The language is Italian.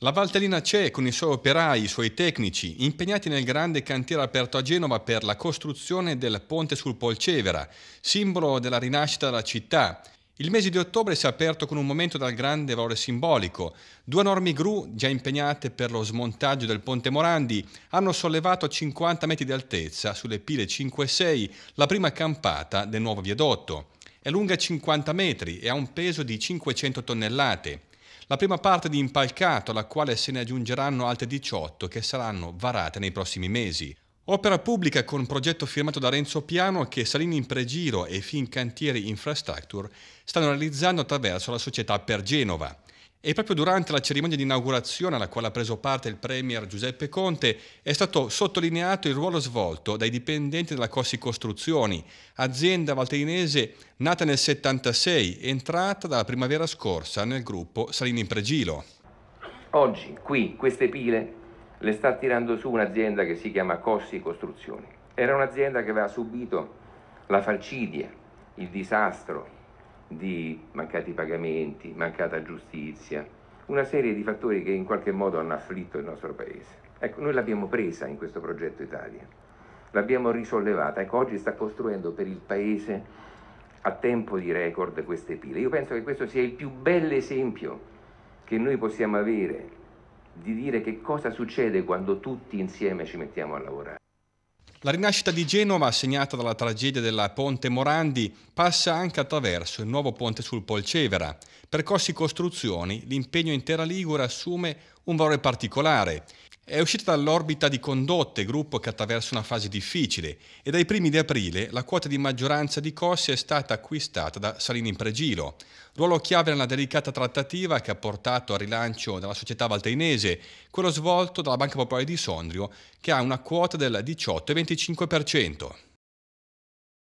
La Valtellina c'è con i suoi operai, i suoi tecnici, impegnati nel grande cantiere aperto a Genova per la costruzione del ponte sul Polcevera, simbolo della rinascita della città. Il mese di ottobre si è aperto con un momento dal grande valore simbolico. Due enormi gru, già impegnate per lo smontaggio del ponte Morandi, hanno sollevato a 50 metri di altezza, sulle pile 5 e 6, la prima campata del nuovo viadotto. È lunga 50 metri e ha un peso di 500 tonnellate. La prima parte di impalcato, alla quale se ne aggiungeranno altre 18 che saranno varate nei prossimi mesi. Opera pubblica con progetto firmato da Renzo Piano che Salini in Pregiro e Fincantieri Infrastructure stanno realizzando attraverso la società per Genova. E proprio durante la cerimonia di inaugurazione alla quale ha preso parte il Premier Giuseppe Conte è stato sottolineato il ruolo svolto dai dipendenti della Cossi Costruzioni, azienda valtellinese nata nel 76 e entrata dalla primavera scorsa nel gruppo Salini in Pregilo. Oggi qui queste pile le sta tirando su un'azienda che si chiama Cossi Costruzioni. Era un'azienda che aveva subito la falcidia, il disastro, di mancati pagamenti, mancata giustizia, una serie di fattori che in qualche modo hanno afflitto il nostro paese. Ecco, noi l'abbiamo presa in questo progetto Italia, l'abbiamo risollevata, ecco, oggi sta costruendo per il paese a tempo di record queste pile. Io penso che questo sia il più bel esempio che noi possiamo avere di dire che cosa succede quando tutti insieme ci mettiamo a lavorare. La rinascita di Genova, segnata dalla tragedia della Ponte Morandi, passa anche attraverso il nuovo ponte sul Polcevera. Per Cossi Costruzioni, l'impegno intera Ligure assume un valore particolare. È uscita dall'orbita di Condotte, gruppo che attraversa una fase difficile, e dai primi di aprile la quota di maggioranza di Cossi è stata acquistata da Salini in Pregilo, ruolo chiave nella delicata trattativa che ha portato al rilancio della società valteinese, quello svolto dalla Banca Popolare di Sondrio, che ha una quota del 18,25%.